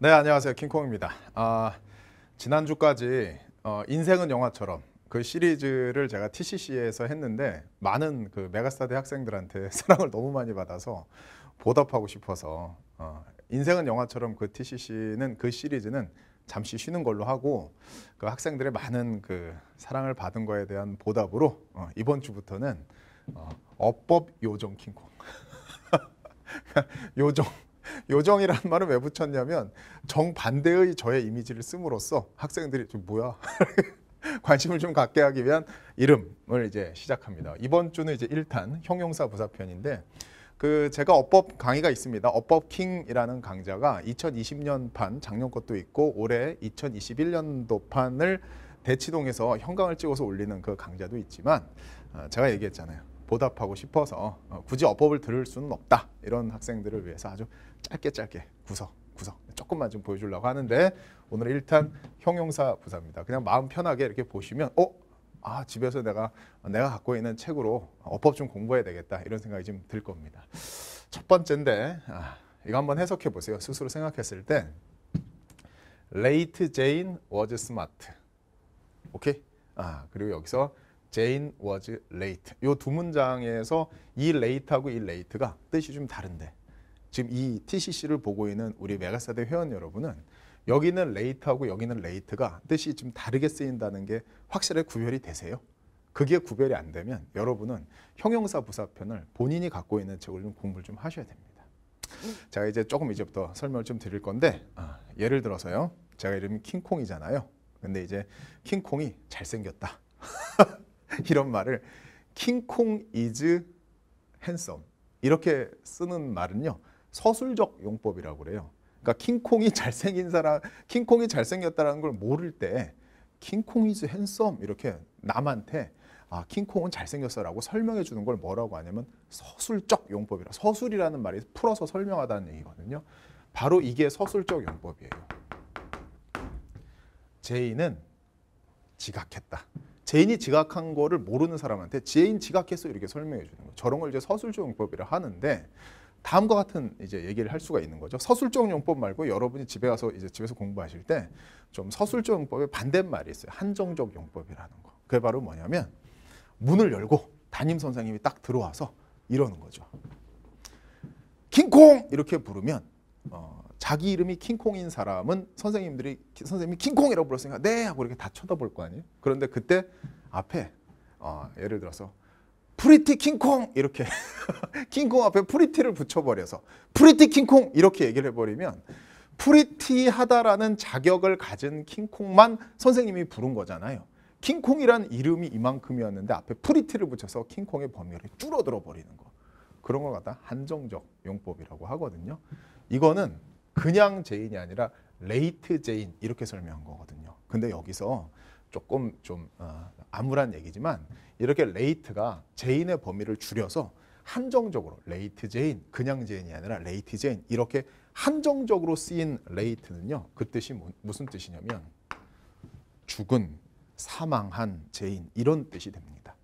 네, 안녕하세요. 킹콩입니다. 아, 지난주까지 어, 인생은 영화처럼 그 시리즈를 제가 TCC에서 했는데 많은 그 메가스타드 학생들한테 사랑을 너무 많이 받아서 보답하고 싶어서 어, 인생은 영화처럼 그 TCC는 그 시리즈는 잠시 쉬는 걸로 하고 그 학생들의 많은 그 사랑을 받은 거에 대한 보답으로 어, 이번 주부터는 어, 어법 요정 킹콩 요정 요정이란 말을 왜 붙였냐면 정반대의 저의 이미지를 씀으로써 학생들이 좀 뭐야 관심을 좀 갖게 하기 위한 이름을 이제 시작합니다. 이번 주는 이제 1탄 형용사 부사편인데 그 제가 어법 강의가 있습니다. 어법 킹이라는 강좌가 2020년 판 작년 것도 있고 올해 2021년도 판을 대치동에서 현강을 찍어서 올리는 그 강좌도 있지만 아, 제가 얘기했잖아요. 보답하고 싶어서 어, 굳이 어법을 들을 수는 없다. 이런 학생들을 위해서 아주 짧게 짧게 구석 구석 조금만 좀 보여주려고 하는데 오늘 일단 형용사 부사입니다. 그냥 마음 편하게 이렇게 보시면 어? 아 집에서 내가 내가 갖고 있는 책으로 어법 좀 공부해야 되겠다 이런 생각이 좀 들 겁니다. 첫 번째인데 아, 이거 한번 해석해 보세요. 스스로 생각했을 때 레이트 제인 워즈 스마트 오케이? 아 그리고 여기서 Jane was late. 요 두 문장에서 이 late하고 이 late가 뜻이 좀 다른데 지금 이 TCC를 보고 있는 우리 메가사대 회원 여러분은 여기는 late하고 여기는 late가 뜻이 좀 다르게 쓰인다는 게확실히 구별이 되세요? 그게 구별이 안 되면 여러분은 형용사 부사편을 본인이 갖고 있는 책을 좀 공부를 좀 하셔야 됩니다. 제가 이제 조금 이제부터 설명을 좀 드릴 건데 아, 예를 들어서요. 제가 이름이 킹콩이잖아요. 근데 이제 킹콩이 잘생겼다. 이런 말을 킹콩 이즈 핸섬 이렇게 쓰는 말은요. 서술적 용법이라고 그래요. 그러니까 킹콩이 잘생긴 사람, 킹콩이 잘생겼다라는 걸 모를 때 킹콩 이즈 핸섬 이렇게 남한테 아, 킹콩은 잘생겼어라고 설명해 주는 걸 뭐라고 하냐면 서술적 용법이라. 서술이라는 말이 풀어서 설명하다는 얘기거든요. 바로 이게 서술적 용법이에요. 제이는 지각했다. 죄인이 지각한 거를 모르는 사람한테 죄인 지각했어 이렇게 설명해 주는 거 저런 걸 이제 서술적용법이라 하는데 다음과 같은 이제 얘기를 할 수가 있는 거죠. 서술적용법 말고 여러분이 집에 가서 이제 집에서 공부하실 때 좀 서술적용법의 반대말이 있어요. 한정적 용법이라는 거. 그게 바로 뭐냐면 문을 열고 담임 선생님이 딱 들어와서 이러는 거죠. 킹콩 이렇게 부르면 어, 자기 이름이 킹콩인 사람은 선생님들이 선생님이 킹콩이라고 불렀으니까 네 하고 이렇게 다 쳐다볼 거 아니에요. 그런데 그때 앞에 어, 예를 들어서 프리티 킹콩 이렇게 킹콩 앞에 프리티를 붙여버려서 프리티 킹콩 이렇게 얘기를 해버리면 프리티하다라는 자격을 가진 킹콩만 선생님이 부른 거잖아요. 킹콩이란 이름이 이만큼이었는데 앞에 프리티를 붙여서 킹콩의 범위를 줄어들어 버리는 거. 그런 걸 갖다 한정적 용법이라고 하거든요. 이거는 그냥 제인이 아니라 레이트 제인 이렇게 설명한 거거든요. 근데 여기서 조금 좀 어, 암울한 얘기지만 이렇게 레이트가 제인의 범위를 줄여서 한정적으로 레이트 제인, 그냥 제인이 아니라 레이트 제인 이렇게 한정적으로 쓰인 레이트는요. 그 뜻이 뭐, 무슨 뜻이냐면 죽은, 사망한 제인 이런 뜻이 됩니다.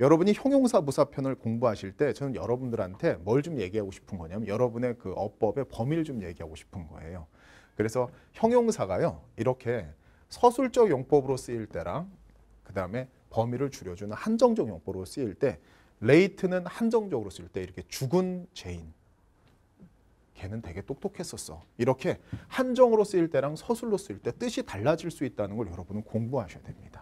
여러분이 형용사 부사편을 공부하실 때 저는 여러분들한테 뭘 좀 얘기하고 싶은 거냐면 여러분의 그 어법의 범위를 좀 얘기하고 싶은 거예요. 그래서 형용사가요. 이렇게 서술적 용법으로 쓰일 때랑 그다음에 범위를 줄여주는 한정적 용법으로 쓰일 때 레이트는 한정적으로 쓸 때 이렇게 죽은 죄인 걔는 되게 똑똑했었어. 이렇게 한정으로 쓰일 때랑 서술로 쓰일 때 뜻이 달라질 수 있다는 걸 여러분은 공부하셔야 됩니다.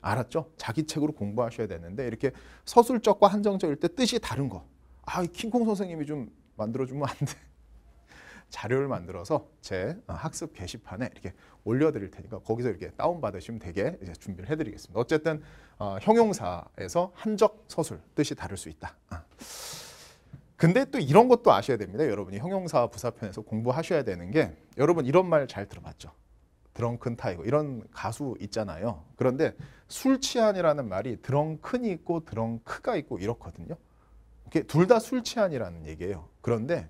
알았죠? 자기 책으로 공부하셔야 되는데 이렇게 서술적과 한정적일 때 뜻이 다른 거. 아, 킹콩 선생님이 좀 만들어주면 안 돼. 자료를 만들어서 제 어, 학습 게시판에 이렇게 올려드릴 테니까 거기서 이렇게 다운받으시면 되게 이제 준비를 해드리겠습니다. 어쨌든 어, 형용사에서 한적 서술 뜻이 다를 수 있다. 어. 근데 또 이런 것도 아셔야 됩니다. 여러분이 형용사 부사편에서 공부하셔야 되는 게 여러분 이런 말 잘 들어봤죠? 드렁큰 타이거 이런 가수 있잖아요. 그런데 술 취한이라는 말이 드렁큰이 있고 드렁크가 있고 이렇거든요. 둘 다 술 취한이라는 얘기예요. 그런데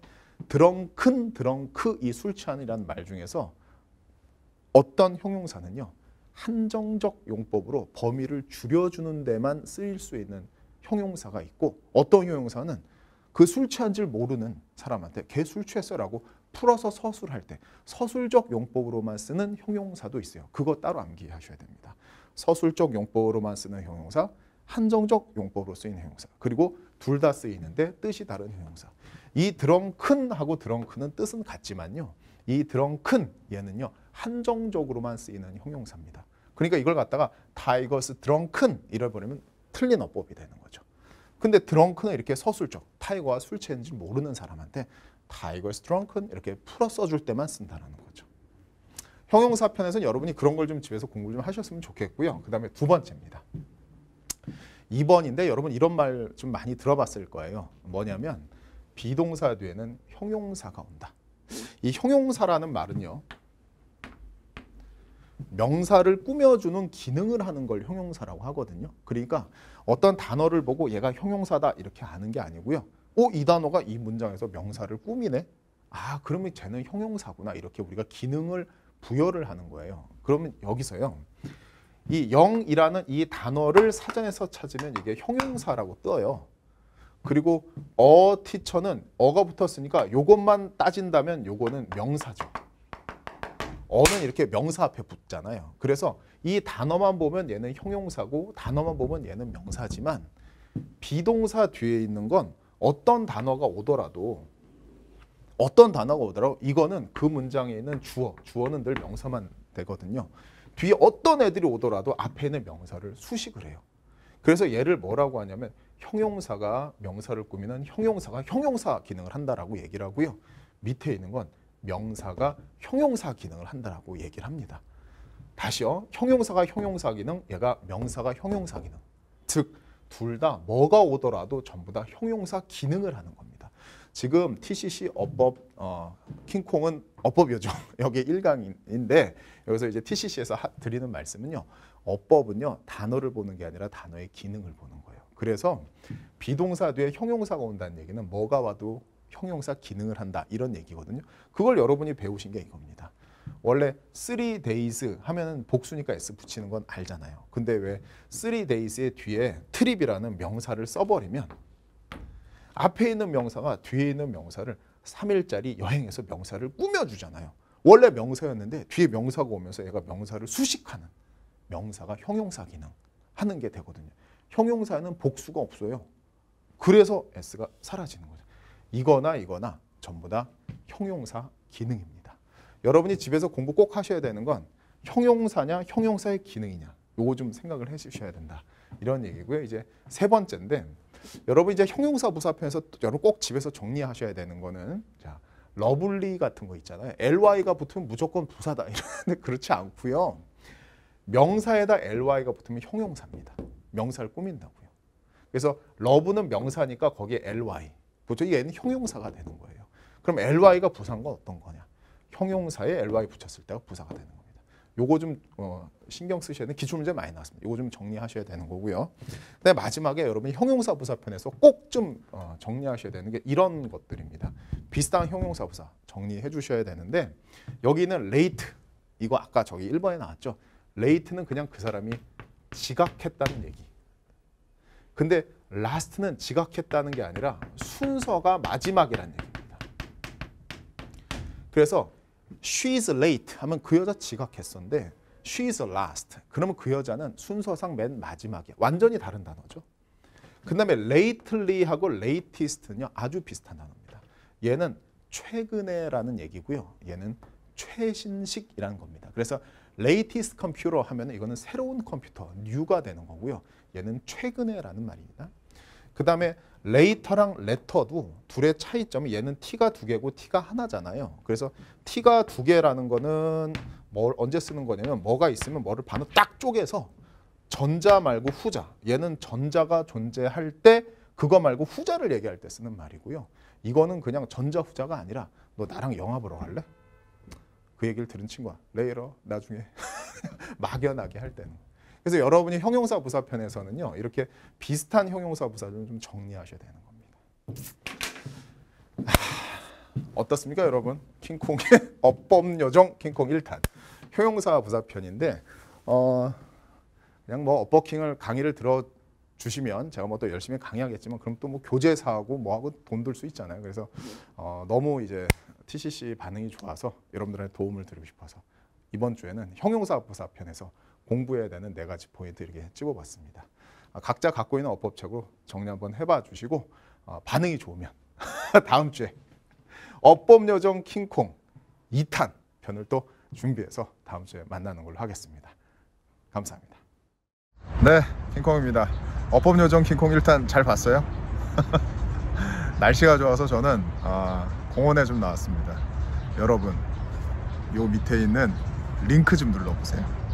드렁큰 드렁크 이 술 취한이라는 말 중에서 어떤 형용사는요. 한정적 용법으로 범위를 줄여주는 데만 쓰일 수 있는 형용사가 있고 어떤 형용사는 그 술 취한 줄 모르는 사람한테 개술 취했어라고 풀어서 서술할 때 서술적 용법으로만 쓰는 형용사도 있어요. 그거 따로 암기하셔야 됩니다. 서술적 용법으로만 쓰는 형용사, 한정적 용법으로 쓰이는 형용사, 그리고 둘 다 쓰이는데 뜻이 다른 형용사. 이 드렁큰하고 드렁큰은 뜻은 같지만요. 이 드렁큰 얘는요. 한정적으로만 쓰이는 형용사입니다. 그러니까 이걸 갖다가 타이거스 드렁큰 이래버리면 틀린 어법이 되는 거죠. 근데 드렁크는 이렇게 서술적, 타이거와 술 취했는지 모르는 사람한테 다이걸스 트렁큰 이렇게 풀어 써줄 때만 쓴다는 거죠. 형용사 편에서는 여러분이 그런 걸 좀 집에서 공부 좀 하셨으면 좋겠고요. 그 다음에 두 번째입니다. 2번인데 여러분 이런 말 좀 많이 들어봤을 거예요. 뭐냐면 비동사 뒤에는 형용사가 온다. 이 형용사라는 말은요. 명사를 꾸며주는 기능을 하는 걸 형용사라고 하거든요. 그러니까 어떤 단어를 보고 얘가 형용사다 이렇게 아는 게 아니고요. 어, 이 단어가 이 문장에서 명사를 꾸미네. 아, 그러면 쟤는 형용사구나. 이렇게 우리가 기능을 부여를 하는 거예요. 그러면 여기서요. 이 영이라는 이 단어를 사전에서 찾으면 이게 형용사라고 떠요. 그리고 어 티처는 어가 붙었으니까 요것만 따진다면 요거는 명사죠. 어는 이렇게 명사 앞에 붙잖아요. 그래서 이 단어만 보면 얘는 형용사고 단어만 보면 얘는 명사지만 비동사 뒤에 있는 건 어떤 단어가 오더라도 어떤 단어가 오더라도 이거는 그 문장에 있는 주어, 주어는 늘 명사만 되거든요. 뒤에 어떤 애들이 오더라도 앞에는 있 명사를 수식을 해요. 그래서 얘를 뭐라고 하냐면 형용사가 명사를 꾸미는 형용사가 형용사 기능을 한다라고 얘기를 하고요. 밑에 있는 건 명사가 형용사 기능을 한다라고 얘기를 합니다. 다시요. 형용사가 형용사 기능, 얘가 명사가 형용사 기능. 즉 둘다 뭐가 오더라도 전부 다 형용사 기능을 하는 겁니다. 지금 TCC 어법 어, 킹콩은 어법 요정 여기 1강인데 여기서 이제 TCC에서 하, 드리는 말씀은요. 어법은요. 단어를 보는 게 아니라 단어의 기능을 보는 거예요. 그래서 비동사 뒤에 형용사가 온다는 얘기는 뭐가 와도 형용사 기능을 한다 이런 얘기거든요. 그걸 여러분이 배우신 게 이겁니다. 원래 3 days 하면은 복수니까 s 붙이는 건 알잖아요. 근데 왜3 days의 뒤에 트립이라는 명사를 써버리면 앞에 있는 명사가 뒤에 있는 명사를 3일짜리 여행에서 명사를 꾸며주잖아요. 원래 명사였는데 뒤에 명사가 오면서 얘가 명사를 수식하는 명사가 형용사 기능 하는 게 되거든요. 형용사는 복수가 없어요. 그래서 S가 사라지는 거죠. 이거나 이거나 전부 다 형용사 기능입니다. 여러분이 집에서 공부 꼭 하셔야 되는 건 형용사냐 형용사의 기능이냐 요거 좀 생각을 해주셔야 된다. 이런 얘기고요. 이제 세 번째인데 여러분 이제 형용사 부사편에서 여러분 꼭 집에서 정리하셔야 되는 거는 자 러블리 같은 거 있잖아요. ly가 붙으면 무조건 부사다. 이런데 그렇지 않고요. 명사에다 ly가 붙으면 형용사입니다. 명사를 꾸민다고요. 그래서 러브는 명사니까 거기에 ly. 보죠? 그렇죠? 얘는 형용사가 되는 거예요. 그럼 ly가 부사인 건 어떤 거냐? 형용사에 ly 붙였을 때가 부사가 되는 겁니다. 요거 좀 어, 신경 쓰셔야 되는 기출 문제 많이 나왔습니다. 요거 좀 정리하셔야 되는 거고요. 근데 마지막에 여러분 형용사 부사편에서 꼭좀 어, 정리하셔야 되는 게 이런 것들입니다. 비슷한 형용사 부사 정리해 주셔야 되는데 여기는 레이트 이거 아까 저기 1번에 나왔죠. 레이트는 그냥 그 사람이 지각했다는 얘기. 근데 라스트는 지각했다는 게 아니라 순서가 마지막이라는 얘기입니다. 그래서 she's late 하면 그 여자 지각했었는데 she's last. 그러면 그 여자는 순서상 맨 마지막이야. 완전히 다른 단어죠. 그 다음에 lately 하고 latest는요. 아주 비슷한 단어입니다. 얘는 최근에라는 얘기고요. 얘는 최신식이라는 겁니다. 그래서 latest 컴퓨터 하면 이거는 새로운 컴퓨터, new가 되는 거고요. 얘는 최근에라는 말입니다. 그 다음에 레이터랑 레터도 둘의 차이점이 얘는 t가 두 개고 t가 하나잖아요. 그래서 t가 두 개라는 거는 뭘 언제 쓰는 거냐면 뭐가 있으면 뭐를 반으로 딱 쪼개서 전자 말고 후자. 얘는 전자가 존재할 때 그거 말고 후자를 얘기할 때 쓰는 말이고요. 이거는 그냥 전자 후자가 아니라 너 나랑 영화 보러 갈래? 그 얘기를 들은 친구야. 레이러 나중에 막연하게 할 때는. 그래서 여러분이 형용사 부사편에서는요. 이렇게 비슷한 형용사 부사를 좀 정리하셔야 되는 겁니다. 아, 어떻습니까 여러분? 킹콩의 업법여정 킹콩 1탄. 효용사 부사편인데 어, 그냥 뭐 업버킹을 강의를 들어 주시면 제가 뭐 또 열심히 강의하겠지만 그럼 또 뭐 교재사하고 뭐하고 돈 들 수 있잖아요. 그래서 어, 너무 이제 TCC 반응이 좋아서 여러분들의 도움을 드리고 싶어서 이번 주에는 형용사 부사편에서 공부해야 되는 네 가지 포인트 이렇게 찝어봤습니다. 아, 각자 갖고 있는 어법책으로 정리 한번 해봐 주시고 어, 반응이 좋으면 다음 주에 어법 여정 킹콩 2탄 편을 또 준비해서 다음 주에 만나는 걸로 하겠습니다. 감사합니다. 네, 킹콩입니다. 어법 여정 킹콩 1탄 잘 봤어요? 날씨가 좋아서 저는 아, 공원에 좀 나왔습니다. 여러분, 요 밑에 있는 링크 좀 눌러보세요.